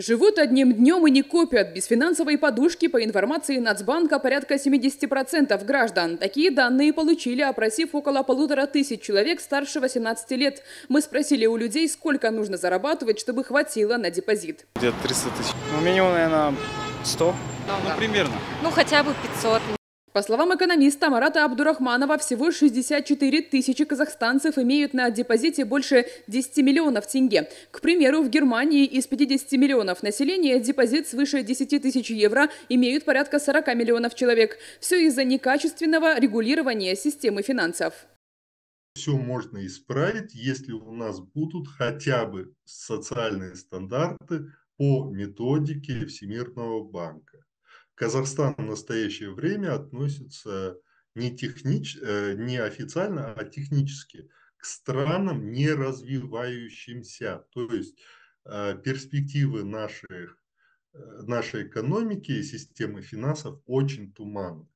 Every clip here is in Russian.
Живут одним днем и не копят. Без финансовой подушки, по информации Нацбанка, порядка 70% граждан. Такие данные получили, опросив около полутора тысяч человек старше 18 лет. Мы спросили у людей, сколько нужно зарабатывать, чтобы хватило на депозит. Где-то 300 тысяч. У ну, меня, наверное, 100. Ну, ну да. примерно. Ну, хотя бы 500. По словам экономиста Марата Абдурахманова, всего 64 тысячи казахстанцев имеют на депозите больше 10 миллионов тенге. К примеру, в Германии из 50 миллионов населения депозит свыше 10 тысяч евро имеют порядка 40 миллионов человек. Все из-за некачественного регулирования системы финансов. Все можно исправить, если у нас будут хотя бы социальные стандарты по методике Всемирного банка. Казахстан в настоящее время относится не, технич, э, не официально, а технически к странам, не развивающимся. То есть э, перспективы наших, э, нашей экономики и системы финансов очень туманны.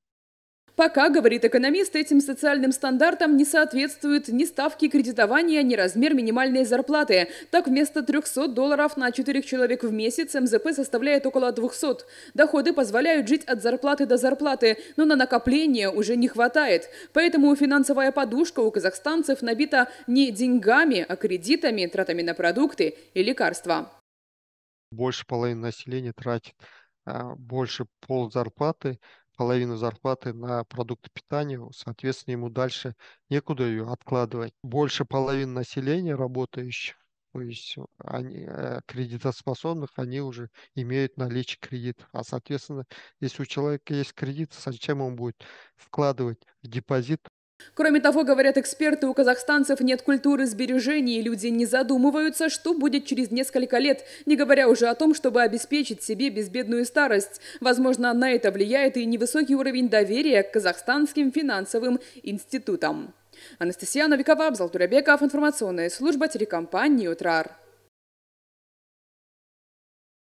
Пока, говорит экономист, этим социальным стандартам не соответствуют ни ставки кредитования, ни размер минимальной зарплаты. Так, вместо 300 долларов на 4 человек в месяц МЗП составляет около 200. Доходы позволяют жить от зарплаты до зарплаты, но на накопление уже не хватает. Поэтому финансовая подушка у казахстанцев набита не деньгами, а кредитами, тратами на продукты и лекарства. Больше половины населения тратит а, больше пол зарплаты половину зарплаты на продукты питания, соответственно, ему дальше некуда ее откладывать. Больше половины населения работающих, то есть они, э, кредитоспособных, они уже имеют наличие кредитов. А, соответственно, если у человека есть кредит, зачем он будет вкладывать в депозит Кроме того, говорят эксперты, у казахстанцев нет культуры сбережений, и люди не задумываются, что будет через несколько лет, не говоря уже о том, чтобы обеспечить себе безбедную старость. Возможно, на это влияет и невысокий уровень доверия к казахстанским финансовым институтам. Анастасия Новикова, Абзал Турабеков, информационная служба телекомпании «Утрар».